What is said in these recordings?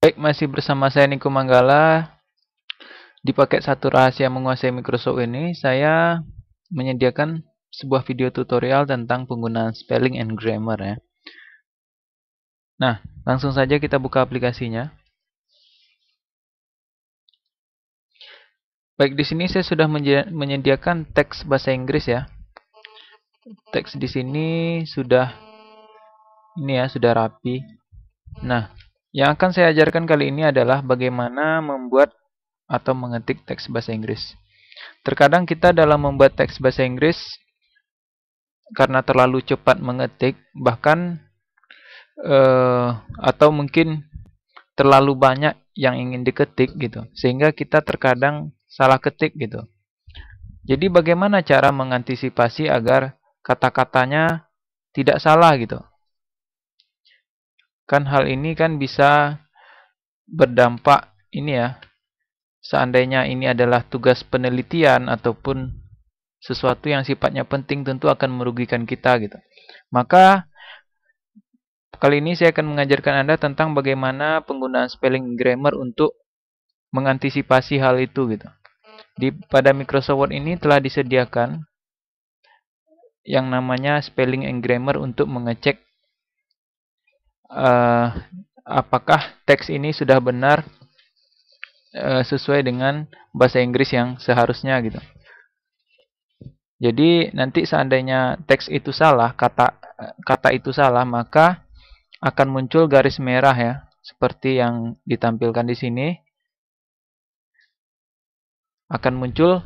Baik, masih bersama saya Niko Manggala. Di paket satu rahasia menguasai Microsoft ini, saya menyediakan sebuah video tutorial tentang penggunaan spelling and grammar ya. Nah, langsung saja kita buka aplikasinya. Baik, di sini saya sudah menyediakan teks bahasa Inggris ya. Teks di sini sudah ini ya, sudah rapi. Nah, yang akan saya ajarkan kali ini adalah bagaimana membuat atau mengetik teks bahasa Inggris. Terkadang kita dalam membuat teks bahasa Inggris karena terlalu cepat mengetik, bahkan eh, atau mungkin terlalu banyak yang ingin diketik gitu, sehingga kita terkadang salah ketik gitu. Jadi bagaimana cara mengantisipasi agar kata-katanya tidak salah gitu? Kan hal ini kan bisa berdampak ini ya. Seandainya ini adalah tugas penelitian ataupun sesuatu yang sifatnya penting tentu akan merugikan kita gitu. Maka kali ini saya akan mengajarkan Anda tentang bagaimana penggunaan spelling grammar untuk mengantisipasi hal itu gitu. Di pada Microsoft Word ini telah disediakan yang namanya spelling and grammar untuk mengecek uh, apakah teks ini sudah benar uh, sesuai dengan bahasa Inggris yang seharusnya gitu. Jadi nanti seandainya teks itu salah, kata kata itu salah, maka akan muncul garis merah ya, seperti yang ditampilkan di sini. Akan muncul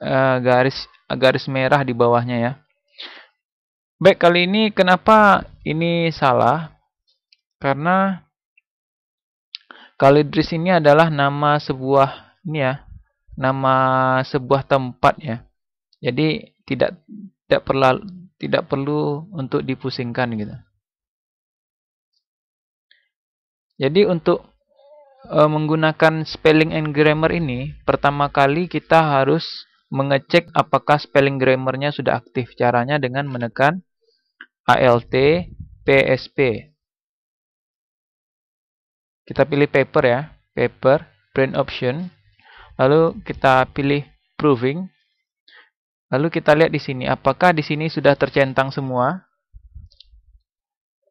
eh, garis garis merah di bawahnya ya. Baik, kali ini kenapa ini salah karena Kalidris ini adalah nama sebuah ini ya, nama sebuah tempat ya. Jadi tidak tidak perlu tidak perlu untuk dipusingkan gitu. Jadi untuk e, menggunakan spelling and grammar ini, pertama kali kita harus mengecek apakah spelling grammarnya sudah aktif. Caranya dengan menekan ALT PSP. Kita pilih paper ya, paper, print option. Lalu kita pilih proving. Lalu kita lihat di sini, apakah di sini sudah tercentang semua?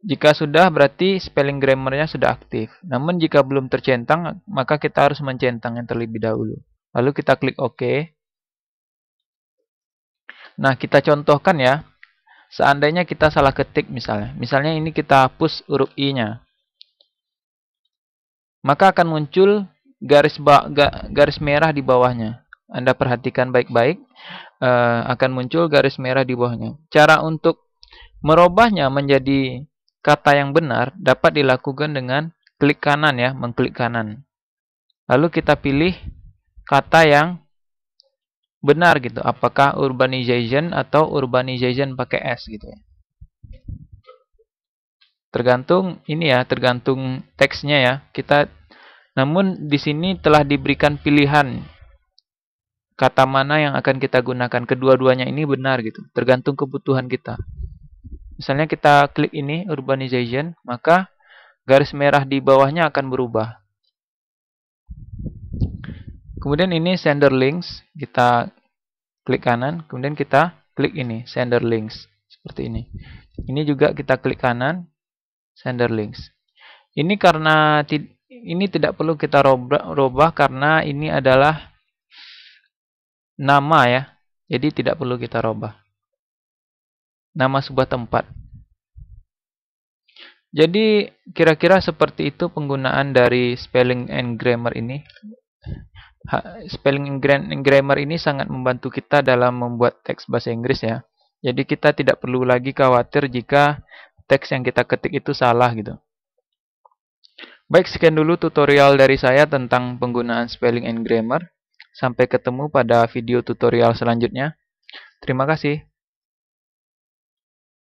Jika sudah, berarti spelling grammarnya sudah aktif. Namun jika belum tercentang, maka kita harus mencentang yang terlebih dahulu. Lalu kita klik OK. Nah, kita contohkan ya. Seandainya kita salah ketik misalnya, misalnya ini kita hapus huruf i-nya. Maka akan muncul garis garis merah di bawahnya. Anda perhatikan baik-baik, uh, akan muncul garis merah di bawahnya. Cara untuk merubahnya menjadi kata yang benar dapat dilakukan dengan klik kanan ya, mengklik kanan. Lalu kita pilih kata yang benar gitu. Apakah urbanization atau urbanization pakai S gitu ya. Tergantung ini ya, tergantung teksnya ya. Kita namun di sini telah diberikan pilihan kata mana yang akan kita gunakan. Kedua-duanya ini benar gitu. Tergantung kebutuhan kita. Misalnya kita klik ini urbanization, maka garis merah di bawahnya akan berubah. Kemudian ini sender links, kita klik kanan, kemudian kita klik ini, sender links, seperti ini. Ini juga kita klik kanan, sender links. Ini karena ini tidak perlu kita rubah robah karena ini adalah nama ya, jadi tidak perlu kita rubah Nama sebuah tempat. Jadi kira-kira seperti itu penggunaan dari spelling and grammar ini spelling and grammar ini sangat membantu kita dalam membuat teks bahasa Inggris ya. Jadi kita tidak perlu lagi khawatir jika teks yang kita ketik itu salah gitu. Baik, sekian dulu tutorial dari saya tentang penggunaan spelling and grammar. Sampai ketemu pada video tutorial selanjutnya. Terima kasih.